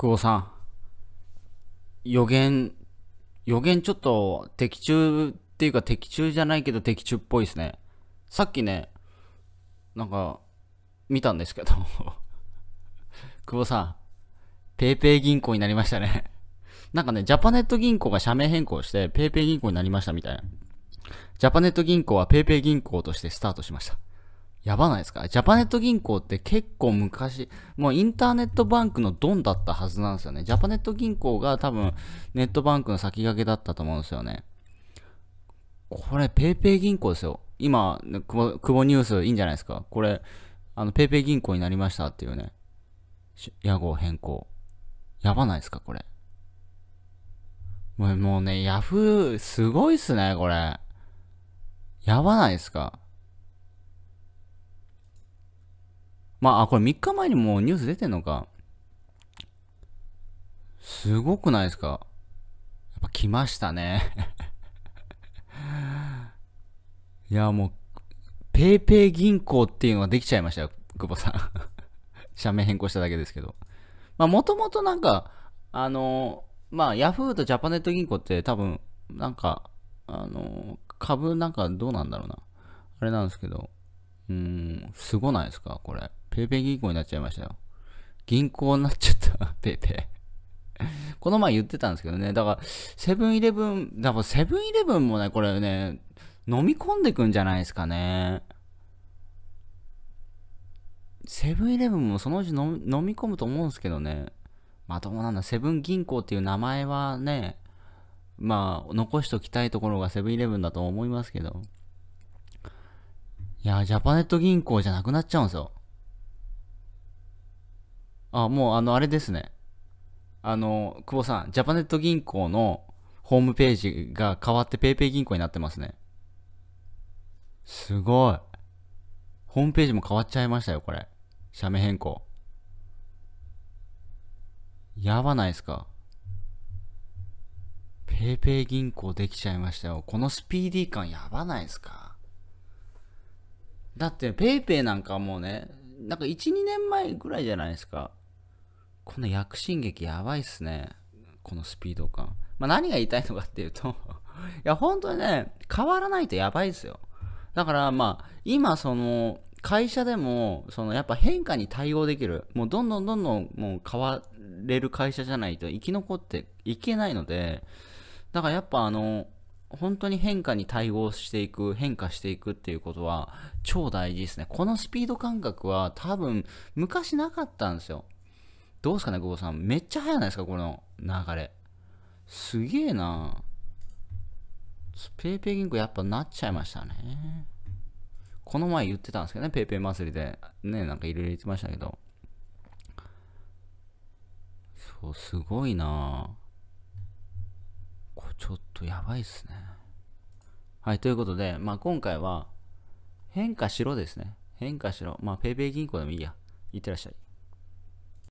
久保さん、予言、予言ちょっと的中っていうか的中じゃないけど的中っぽいですね。さっきね、なんか、見たんですけど久保 さん、ペイペイ銀行になりましたねなんかね、ジャパネット銀行が社名変更して、ペイペイ銀行になりましたみたいな。ジャパネット銀行はペイペイ銀行としてスタートしましたやばないですかジャパネット銀行って結構昔、もうインターネットバンクのドンだったはずなんですよね。ジャパネット銀行が多分ネットバンクの先駆けだったと思うんですよね。これペイペイ銀行ですよ。今、久保ニュースいいんじゃないですかこれ、あの、ペイペイ銀行になりましたっていうね。屋号変更。やばないですかこれ。もうね、ヤフー、すごいっすね、これ。やばないですかまあ、これ3日前にもニュース出てんのか。すごくないですか。やっぱ来ましたね いや、もう、ペイペイ銀行っていうのができちゃいましたよ、久保さん社名 変更しただけですけど。まあ、もともとなんか、あのまあ、ヤフーとジャパネット銀行って多分、なんか、あの株なんかどうなんだろうな。あれなんですけど、うん、すごないですか、これ。ペイペイ銀行になっちゃいましたよ。銀行になっちゃった、ペイペイこの前言ってたんですけどね、だから、セブンイレブン、だからセブンイレブンもね、これね、飲み込んでくんじゃないですかね。セブンイレブンもそのうち飲み込むと思うんですけどね。まあどうなんだ、セブン銀行っていう名前はね、まあ残しときたいところがセブンイレブンだと思いますけど。いや、ジャパネット銀行じゃなくなっちゃうんですよ。あ、もうあの、あれですね。あの、久保さん、ジャパネット銀行のホームページが変わって PayPay 銀行になってますね。すごい。ホームページも変わっちゃいましたよ、これ。社名変更。やばないですか。PayPay 銀行できちゃいましたよ。このスピーディー感やばないですか。だって PayPay なんかもうね、なんか1、2年前ぐらいじゃないですか。この躍進劇やばいっすね。このスピード感。まあ、何が言いたいのかっていうと いや、本当にね、変わらないとやばいですよ。だからまあ、今その、会社でも、そのやっぱ変化に対応できる、もうどんどんどんどんもう変われる会社じゃないと生き残っていけないので、だからやっぱあの、本当に変化に対応していく、変化していくっていうことは超大事ですね。このスピード感覚は多分昔なかったんですよ。どうですかね、久保さん。めっちゃ早ないですか、この流れ。すげえなペイペイ銀行やっぱなっちゃいましたね。この前言ってたんですけどね、ペイペイ祭りで。ね、なんかいろいろ言ってましたけど。そう、すごいなこちょっとやばいっすね。はい、ということで、まあ今回は、変化しろですね。変化しろ。まあ PayPay 銀行でもいいや。いってらっしゃい。